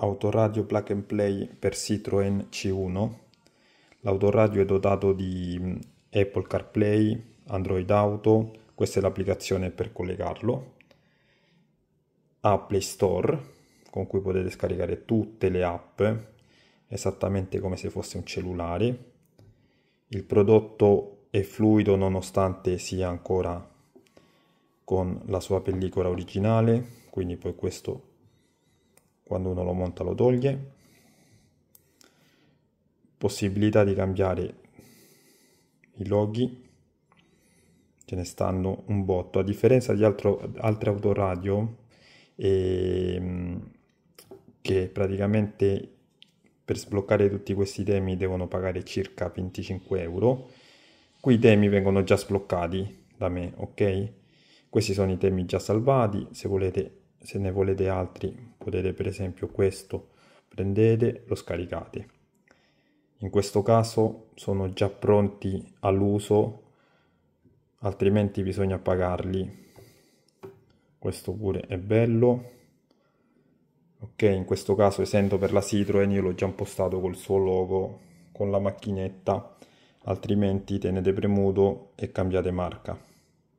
autoradio plug and play per Citroën C1. L'autoradio è dotato di mm, Apple CarPlay, Android Auto, questa è l'applicazione per collegarlo, a Play Store con cui potete scaricare tutte le app esattamente come se fosse un cellulare. Il prodotto è fluido nonostante sia ancora con la sua pellicola originale, quindi poi questo quando uno lo monta lo toglie, possibilità di cambiare i loghi, ce ne stanno un botto, a differenza di altro, altre autoradio eh, che praticamente per sbloccare tutti questi temi devono pagare circa 25 euro, qui i temi vengono già sbloccati da me, ok? Questi sono i temi già salvati, se volete se ne volete altri potete per esempio questo, prendete, lo scaricate. In questo caso sono già pronti all'uso, altrimenti bisogna pagarli. Questo pure è bello. Ok, in questo caso essendo per la Citroen io l'ho già impostato col suo logo, con la macchinetta, altrimenti tenete premuto e cambiate marca.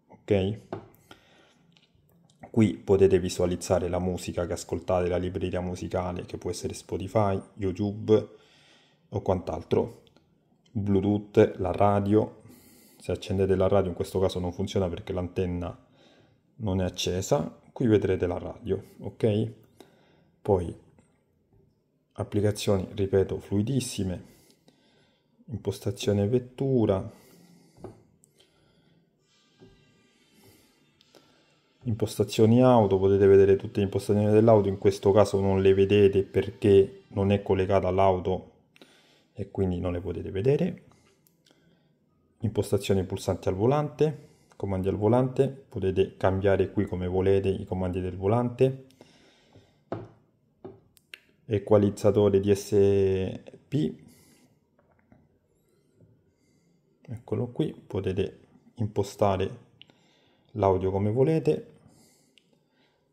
Ok? Qui potete visualizzare la musica che ascoltate, la libreria musicale che può essere Spotify, YouTube o quant'altro. Bluetooth, la radio. Se accendete la radio in questo caso non funziona perché l'antenna non è accesa. Qui vedrete la radio, ok? Poi applicazioni, ripeto, fluidissime. Impostazione vettura impostazioni auto potete vedere tutte le impostazioni dell'auto in questo caso non le vedete perché non è collegata all'auto e quindi non le potete vedere impostazioni pulsanti al volante comandi al volante potete cambiare qui come volete i comandi del volante equalizzatore DSP eccolo qui potete impostare l'audio come volete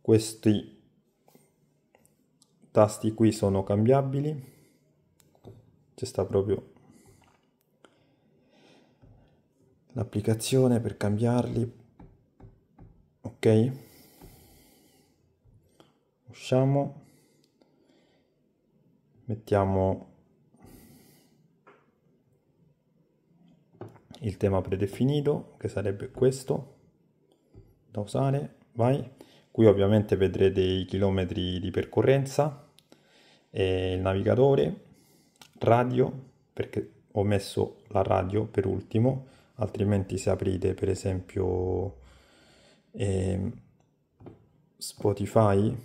questi tasti qui sono cambiabili c'è sta proprio l'applicazione per cambiarli ok usciamo mettiamo il tema predefinito che sarebbe questo da usare, vai. Qui ovviamente vedrete i chilometri di percorrenza, eh, il navigatore, radio, perché ho messo la radio per ultimo, altrimenti se aprite per esempio eh, Spotify,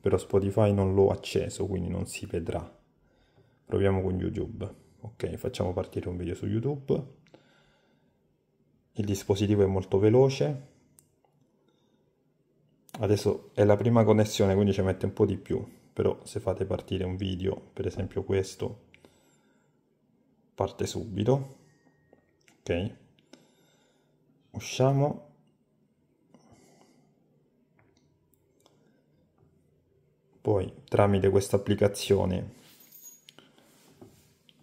però Spotify non l'ho acceso, quindi non si vedrà. Proviamo con YouTube. Ok, facciamo partire un video su YouTube. Il dispositivo è molto veloce, adesso è la prima connessione quindi ci mette un po' di più però se fate partire un video per esempio questo parte subito ok usciamo poi tramite questa applicazione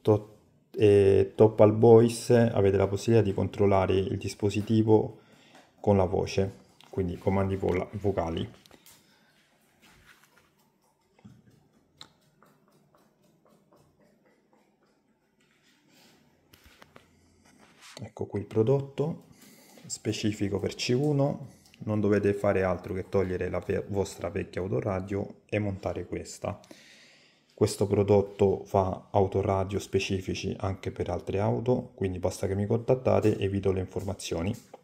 to eh, Topal Voice avete la possibilità di controllare il dispositivo con la voce quindi comandi vo vocali. Ecco qui il prodotto specifico per C1, non dovete fare altro che togliere la vostra vecchia autoradio e montare questa. Questo prodotto fa autoradio specifici anche per altre auto, quindi basta che mi contattate e vi do le informazioni.